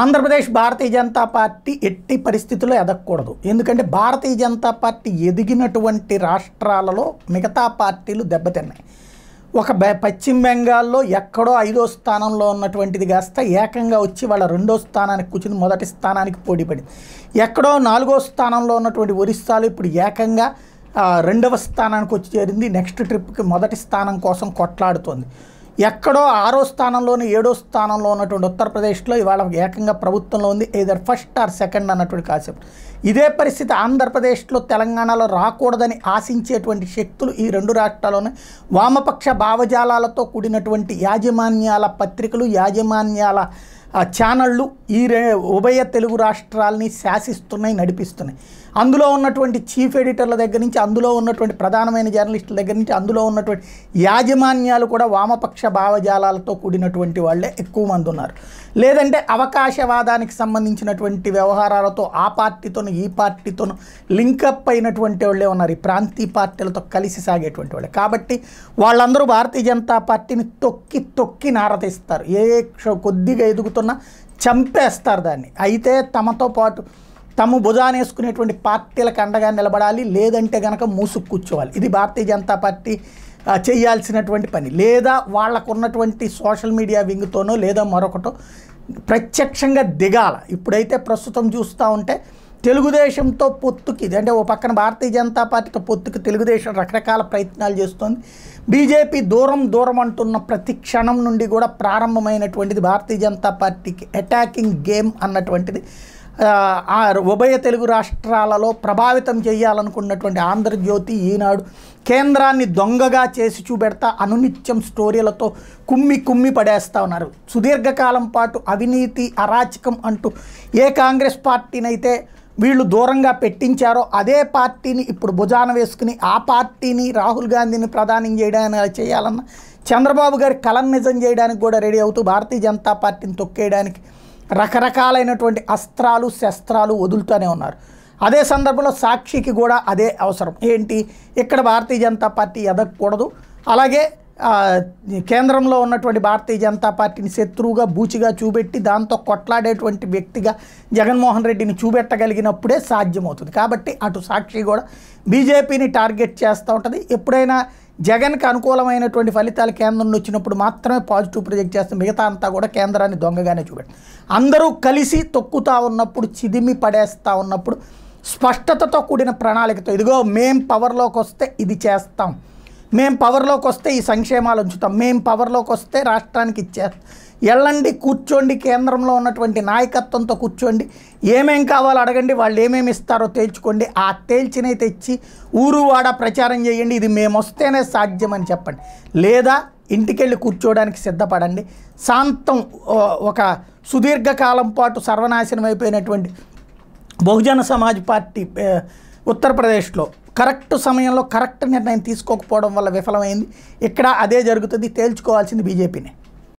ఆంధ్రప్రదేశ్ భారతీయ Janata party ఎట్టి పరిస్థితుల్లో ఎదగకూడదు ఎందుకంటే భారతీయ జనతా పార్టీ ఎదిగినటువంటి రాష్ట్రాలలో మిగతా పార్టీలు దెబ్బతిన్నాయి ఒక పశ్చిమ బెంగాల్లో ఎక్కడో ఐదో స్థానంలో ఉన్నటువంటిది కాస్త ఏకంగా వచ్చి వాళ్ళ రెండో స్థానానికి కూర్చుని మొదటి స్థానానికి పోటీ పడింది ఎక్కడో నాలుగో స్థానంలో ఉన్నటువంటి ఒరిస్సాలో ఇప్పుడు ఏకంగా రెండవ స్థానానికి వచ్చి చేరింది నెక్స్ట్ ట్రిప్కి మొదటి స్థానం కోసం కొట్లాడుతోంది ఎక్కడో ఆరో స్థానంలోని ఏడో స్థానంలో ఉన్నటువంటి ఉత్తరప్రదేశ్లో ఇవాళ ఏకంగా ప్రభుత్వంలో ఉంది ఏదర్ ఫస్ట్ ఆర్ సెకండ్ అన్నటువంటి కాన్సెప్ట్ ఇదే పరిస్థితి ఆంధ్రప్రదేశ్లో తెలంగాణలో రాకూడదని ఆశించేటువంటి శక్తులు ఈ రెండు రాష్ట్రాల్లోనే వామపక్ష భావజాలాలతో కూడినటువంటి యాజమాన్యాల పత్రికలు యాజమాన్యాల ఛానళ్ళు ఈ ఉభయ తెలుగు రాష్ట్రాలని శాసిస్తున్నాయి నడిపిస్తున్నాయి అందులో ఉన్నటువంటి చీఫ్ ఎడిటర్ల దగ్గర నుంచి అందులో ఉన్నటువంటి ప్రధానమైన జర్నలిస్టుల దగ్గర నుంచి అందులో ఉన్నటువంటి యాజమాన్యాలు కూడా వామపక్ష భావజాలాలతో కూడినటువంటి వాళ్ళే ఎక్కువ మంది ఉన్నారు లేదంటే అవకాశవాదానికి సంబంధించినటువంటి వ్యవహారాలతో ఆ పార్టీతోనూ ఈ పార్టీతోనూ లింకప్ అయినటువంటి వాళ్ళే ఉన్నారు ఈ ప్రాంతీయ పార్టీలతో కలిసి సాగేటువంటి వాళ్ళే కాబట్టి వాళ్ళందరూ భారతీయ జనతా పార్టీని తొక్కి తొక్కి నారతిస్తారు ఏ కొద్దిగా ఎదుగుతున్నా చంపేస్తారు దాన్ని అయితే తమతో పాటు తమ భుజానేసుకునేటువంటి పార్టీలకు అండగా నిలబడాలి లేదంటే కనుక మూసుకు కూర్చోవాలి ఇది భారతీయ జనతా పార్టీ చేయాల్సినటువంటి పని లేదా ఉన్నటువంటి సోషల్ మీడియా వింగ్తోనో లేదా మరొకటో ప్రత్యక్షంగా దిగాల ఇప్పుడైతే ప్రస్తుతం చూస్తూ ఉంటే తెలుగుదేశంతో పొత్తుకి అంటే ఓ పక్కన భారతీయ జనతా పార్టీతో పొత్తుకి తెలుగుదేశం రకరకాల ప్రయత్నాలు చేస్తోంది బీజేపీ దూరం దూరం అంటున్న ప్రతి క్షణం నుండి కూడా ప్రారంభమైనటువంటిది భారతీయ జనతా పార్టీకి అటాకింగ్ గేమ్ అన్నటువంటిది ఆ ఉభయ తెలుగు రాష్ట్రాలలో ప్రభావితం చేయాలనుకున్నటువంటి ఆంధ్రజ్యోతి ఈనాడు కేంద్రాన్ని దొంగగా చేసి చూపెడతా అనునిత్యం స్టోరీలతో కుమ్మి కుమ్మి పడేస్తూ ఉన్నారు సుదీర్ఘకాలం పాటు అవినీతి అరాచకం అంటూ ఏ కాంగ్రెస్ పార్టీనైతే వీళ్ళు దూరంగా పెట్టించారో అదే పార్టీని ఇప్పుడు భుజాన వేసుకుని ఆ పార్టీని రాహుల్ గాంధీని ప్రధానం చేయడానికి చేయాలన్న చంద్రబాబు గారి కలం నిజం చేయడానికి కూడా రెడీ అవుతూ భారతీయ జనతా పార్టీని తొక్కేయడానికి రకరకాలైనటువంటి అస్త్రాలు శస్త్రాలు వదులుతూనే ఉన్నారు అదే సందర్భంలో సాక్షికి కూడా అదే అవసరం ఏంటి ఇక్కడ భారతీయ జనతా పార్టీ ఎదగకూడదు అలాగే కేంద్రంలో ఉన్నటువంటి భారతీయ జనతా పార్టీని శత్రువుగా బూచిగా చూపెట్టి దాంతో కొట్లాడేటువంటి వ్యక్తిగా జగన్మోహన్ రెడ్డిని చూపెట్టగలిగినప్పుడే సాధ్యమవుతుంది కాబట్టి అటు సాక్షి కూడా బీజేపీని టార్గెట్ చేస్తూ ఉంటుంది ఎప్పుడైనా జగన్కి అనుకూలమైనటువంటి ఫలితాలు కేంద్రం వచ్చినప్పుడు మాత్రమే పాజిటివ్ ప్రొజెక్ట్ చేస్తాం మిగతా అంతా కూడా కేంద్రాన్ని దొంగగానే చూపెట్టి అందరూ కలిసి తొక్కుతా ఉన్నప్పుడు చిదిమి పడేస్తూ ఉన్నప్పుడు స్పష్టతతో కూడిన ప్రణాళికతో ఇదిగో మేం పవర్లోకి వస్తే ఇది చేస్తాం మేం పవర్లోకి వస్తే ఈ సంక్షేమాలు ఉంచుతాం మేము పవర్లోకి వస్తే రాష్ట్రానికి ఇచ్చేస్తాం వెళ్ళండి కూర్చోండి కేంద్రంలో ఉన్నటువంటి నాయకత్వంతో కూర్చోండి ఏమేం కావాలో అడగండి వాళ్ళు ఏమేమి ఇస్తారో తేల్చుకోండి ఆ తేల్చినవి తెచ్చి ఊరు వాడ ప్రచారం చేయండి ఇది మేము వస్తేనే సాధ్యమని చెప్పండి లేదా ఇంటికెళ్ళి కూర్చోవడానికి సిద్ధపడండి శాంతం ఒక సుదీర్ఘకాలం పాటు సర్వనాశనం అయిపోయినటువంటి బహుజన సమాజ్ పార్టీ ఉత్తరప్రదేశ్లో కరెక్ట్ సమయంలో కరెక్ట్ నిర్ణయం తీసుకోకపోవడం వల్ల విఫలమైంది ఇక్కడ అదే జరుగుతుంది తేల్చుకోవాల్సింది బీజేపీనే